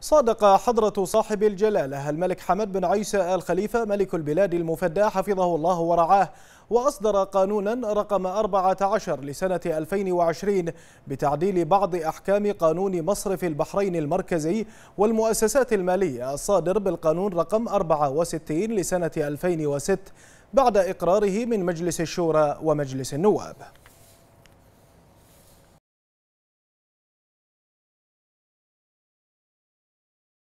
صادق حضرة صاحب الجلالة الملك حمد بن عيسى آل خليفة ملك البلاد المفدى حفظه الله ورعاه وأصدر قانونا رقم 14 لسنة 2020 بتعديل بعض أحكام قانون مصرف البحرين المركزي والمؤسسات المالية الصادر بالقانون رقم 64 لسنة 2006 بعد إقراره من مجلس الشورى ومجلس النواب